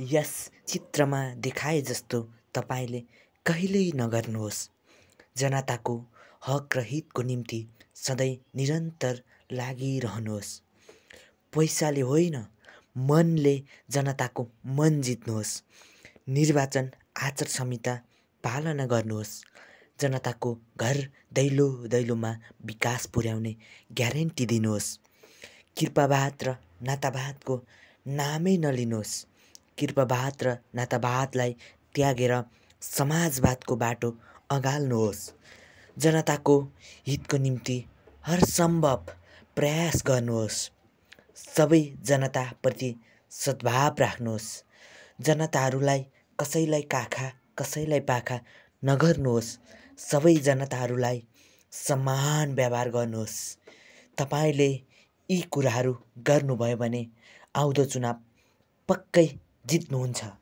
यस चित्रमा देखाए जस्तो तपाईँले कहिल्यै नगर्नुहोस् जनताको हक र हितको निम्ति सधैँ निरन्तर लागिरहनुहोस् पैसाले होइन मनले जनताको मन जित्नुहोस् निर्वाचन आचार संहिता पालना गर्नुहोस् जनताको घर दैलो दैलोमा विकास पुर्याउने ग्यारेन्टी दिनुहोस् कृपावाद र नातावादको नामै नलिनुहोस् कृपावाद र नातावादलाई त्यागेर समाजवादको बाटो अगाल्नुहोस् जनताको हितको निम्ति हर सम्भव प्रयास गर्नुहोस् सबै जनताप्रति सद्भाव राख्नुहोस् जनताहरूलाई कसैलाई काखा कसैलाई पाखा नगर्नुहोस् सबै जनताहरूलाई समान व्यवहार गर्नुहोस् तपाईँले यी कुराहरू गर्नुभयो भने आउँदो चुनाव पक्कै जित्नुहुन्छ